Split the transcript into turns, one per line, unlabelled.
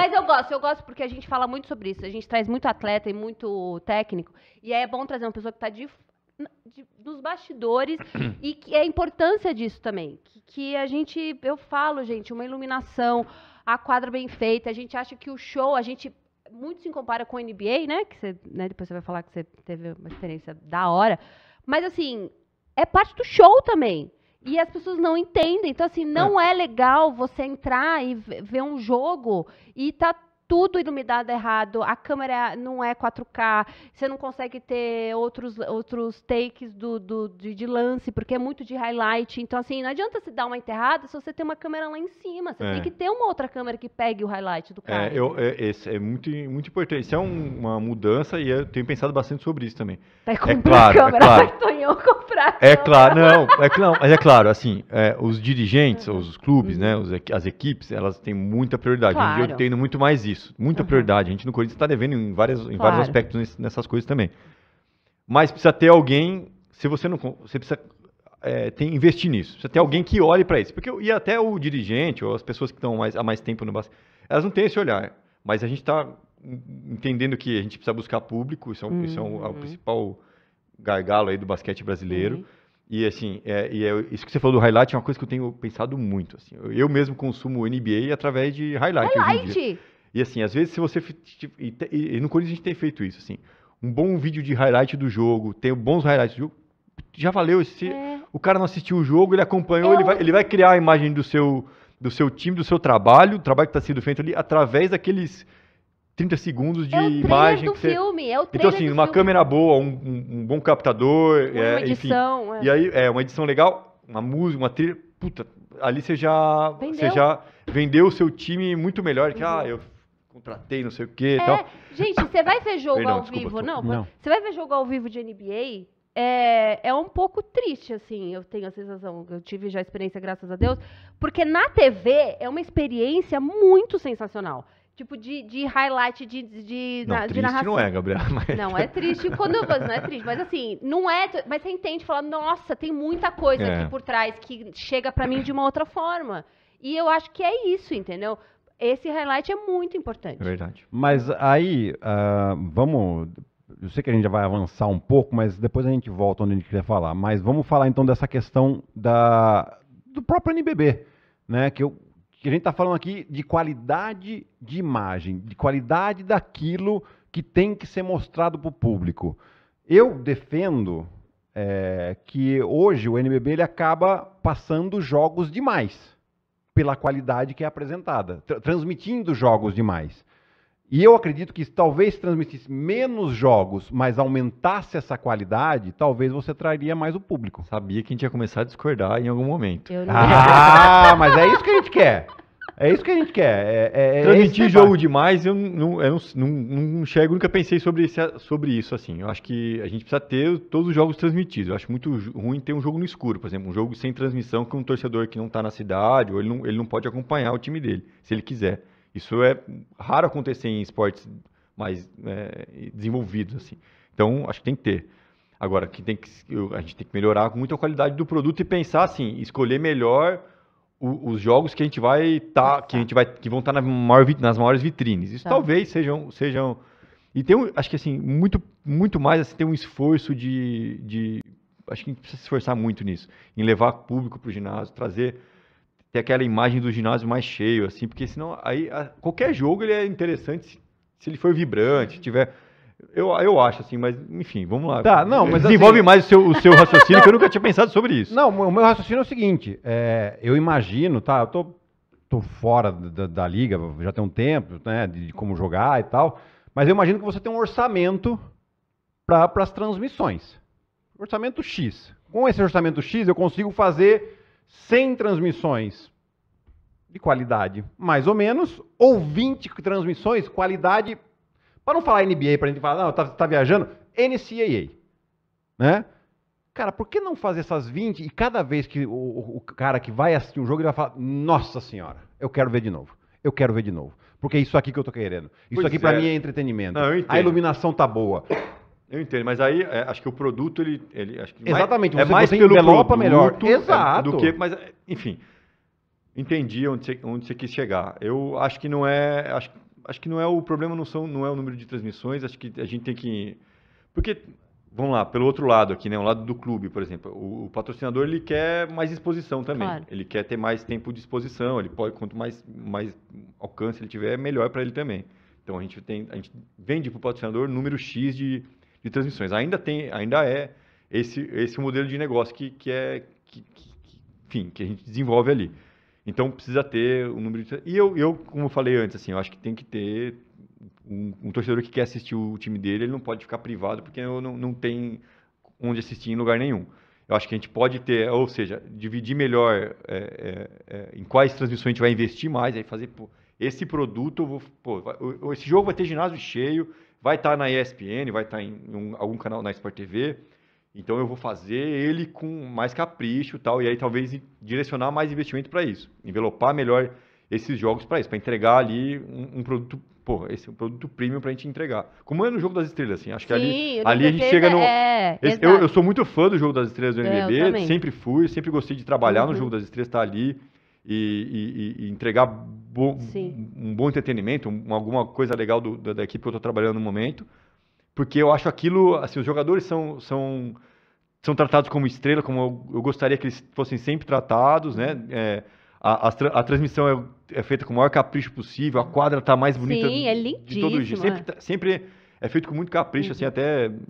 Mas eu gosto, eu gosto porque a gente fala muito sobre isso. A gente traz muito atleta e muito técnico. E aí é bom trazer uma pessoa que está de de, dos bastidores e que é a importância disso também. Que, que, a gente, eu falo, gente, uma iluminação, a quadra bem feita, a gente acha que o show, a gente muito se compara com o NBA, né? Que você, né, depois você vai falar que você teve uma experiência da hora. Mas assim, é parte do show também. E as pessoas não entendem. Então, assim, não é, é legal você entrar e ver um jogo e tá tudo iluminado errado, a câmera não é 4K, você não consegue ter outros, outros takes do, do de, de, lance, porque é muito de highlight. Então, assim, não adianta se dar uma enterrada se você tem uma câmera lá em cima. Você é. tem que ter uma outra câmera que pegue o highlight do é, cara. É, eu,
é, é muito, muito importante. Isso é um, uma mudança e eu tenho pensado bastante sobre isso também. Vai é comprar é claro, é câmera, é claro. comprar. É claro, não, é claro, mas é claro, assim, os dirigentes, uhum. os clubes, né, uhum. as equipes, elas têm muita prioridade. Claro. Hoje eu tenho muito mais isso isso, muita uhum. prioridade. A gente no Corinthians está devendo em, várias, em claro. vários aspectos nessas coisas também. Mas precisa ter alguém, se você não. Você precisa é, tem, investir nisso. Precisa ter alguém que olhe para isso. Porque, e até o dirigente, ou as pessoas que estão mais, há mais tempo no basquete, elas não têm esse olhar. Mas a gente está entendendo que a gente precisa buscar público, isso é, um, uhum. isso é, um, é o uhum. principal gargalo aí do basquete brasileiro. Uhum. E assim, é, e é, isso que você falou do highlight é uma coisa que eu tenho pensado muito. Assim. Eu, eu mesmo consumo NBA através de highlight. Highlight! E assim, às vezes se você e, e no Corinthians a gente tem feito isso assim, um bom vídeo de highlight do jogo, tem bons highlights do jogo, já valeu se é. o cara não assistiu o jogo, ele acompanhou, Eu... ele é vai ele vai criar a imagem do seu do seu time, do seu trabalho, o trabalho que está sendo feito ali através daqueles 30 segundos de é imagem do que você... filme, é o Então assim, uma filme. câmera boa, um, um, um bom captador, uma é, edição, enfim. É. E aí é uma edição legal, uma música, uma trilha, puta, ali você já vendeu. você já vendeu o seu time muito melhor que uhum. ah, eu contratei, não sei o quê. É, tal. Gente,
você vai ver jogo Perdão, ao desculpa, vivo, desculpa. não? Você vai ver jogo ao vivo de NBA? É, é um pouco triste, assim, eu tenho a sensação. Eu tive já experiência, graças a Deus. Porque na TV é uma experiência muito sensacional. Tipo, de, de highlight, de, de, não, na, triste narração. não
é, Gabriel. Mas... Não, é triste. Quando, mas não é triste,
mas assim, não é... Mas você entende, fala, nossa, tem muita coisa é. aqui por trás que chega para mim de uma outra forma. E eu acho que é isso, entendeu? esse highlight é muito importante. É
verdade. Mas aí, uh, vamos. Eu sei que a gente já vai avançar um pouco, mas depois a gente volta onde a gente queria falar. Mas vamos falar então dessa questão da, do próprio NBB, né? Que, eu, que a gente está falando aqui de qualidade de imagem, de qualidade daquilo que tem que ser mostrado para o público. Eu defendo é, que hoje o NBB ele acaba passando jogos demais pela qualidade que é apresentada, transmitindo jogos demais. E eu acredito que talvez transmitisse menos jogos, mas aumentasse essa qualidade, talvez você traria mais o público. Sabia que a gente ia começar a discordar em algum momento.
Ah, mas é isso que a gente
quer. É isso que a gente quer. É, é, é Transmitir é jogo
demais, eu, não, eu não, não, não enxergo, nunca pensei sobre, esse, sobre isso, assim. Eu acho que a gente precisa ter todos os jogos transmitidos. Eu acho muito ruim ter um jogo no escuro, por exemplo, um jogo sem transmissão que um torcedor que não está na cidade, ou ele não, ele não pode acompanhar o time dele, se ele quiser. Isso é raro acontecer em esportes mais é, desenvolvidos, assim. Então, acho que tem que ter. Agora, que tem que, a gente tem que melhorar muito a qualidade do produto e pensar, assim, escolher melhor o, os jogos que a gente vai tá, que a tá. gente vai que vão estar tá na maior, nas maiores vitrines. Isso tá. talvez sejam sejam e tem um, acho que assim muito muito mais assim, tem um esforço de, de acho que a gente precisa se esforçar muito nisso em levar público para o ginásio, trazer ter aquela imagem do ginásio mais cheio assim, porque senão aí a, qualquer jogo ele é interessante se, se ele for vibrante, tiver eu, eu acho, assim, mas enfim, vamos lá. Tá, não, mas Desenvolve assim... mais o seu, o seu raciocínio, que eu nunca tinha pensado sobre isso.
Não, o meu raciocínio é o seguinte: é, eu imagino, tá? Eu tô, tô fora da, da, liga, já tem um tempo, né? De, como jogar e tal. Mas eu imagino que você tem um orçamento para as transmissões. Orçamento X. Com esse orçamento X, eu consigo fazer 100 transmissões de qualidade, mais ou menos, ou 20 transmissões, qualidade para não falar NBA, para a gente falar, não, tá, tá viajando, NCAA. Né? Cara, por que não fazer essas 20 e cada vez que o, o, cara que vai assistir um jogo, ele vai falar: Nossa Senhora, eu quero ver de novo. Eu quero ver de novo. Porque é isso aqui que eu tô querendo. Isso pois aqui é. para mim é
entretenimento. Não, a
iluminação tá
boa. Eu entendo, mas aí é, acho que o produto ele, ele acho que exatamente mais, é mais pelo produto, melhor, é, exato. do que, mas enfim, entendi onde você, onde você quis chegar. Eu acho que não é, acho, acho que não é o problema não são não é o número de transmissões, acho que a gente tem que porque vamos lá, pelo outro lado aqui, né, o lado do clube, por exemplo, o, o patrocinador ele quer mais exposição também. Claro. Ele quer ter mais tempo de exposição, ele pode quanto mais mais alcance ele tiver, melhor para ele também. Então a gente tem a gente vende para o patrocinador número X de, de transmissões. Ainda tem, ainda é esse esse modelo de negócio que que é que, que, que enfim, que a gente desenvolve ali. Então precisa ter um número de. E eu, eu como eu falei antes, assim, eu acho que tem que ter um, um, torcedor que quer assistir o time dele, ele não pode ficar privado porque não, não tem onde assistir em lugar nenhum. Eu acho que a gente pode ter, ou seja, dividir melhor é, é, é, em quais transmissões a gente vai investir mais, aí fazer pô, esse produto, vou, pô, esse jogo vai ter ginásio cheio, vai estar tá na ESPN, vai estar tá em um, algum canal na Sport TV, então eu vou fazer ele com mais capricho tal, e aí talvez direcionar mais investimento para isso, envelopar melhor esses jogos para isso, para entregar ali um, um produto, pô, esse é um produto premium para a gente entregar. Como é no jogo das estrelas, assim, acho que Sim, ali, ali a gente chega no. É, esse, eu, eu, sou muito fã do jogo das estrelas do é, NBB, sempre fui, sempre gostei de trabalhar uhum. no jogo das estrelas, estar tá ali e, e, e entregar bo, um bom entretenimento, um, alguma coisa legal do, da, da equipe que eu estou trabalhando no momento porque eu acho aquilo, assim, os jogadores são, são, são tratados como estrela, como eu, eu gostaria que eles fossem sempre tratados, né? É, a, a, a, transmissão é, é, feita com o maior capricho possível, a quadra está mais bonita Sim, é de todo dia. Sempre, tá, sempre é feito com muito capricho, assim, uhum. assim, até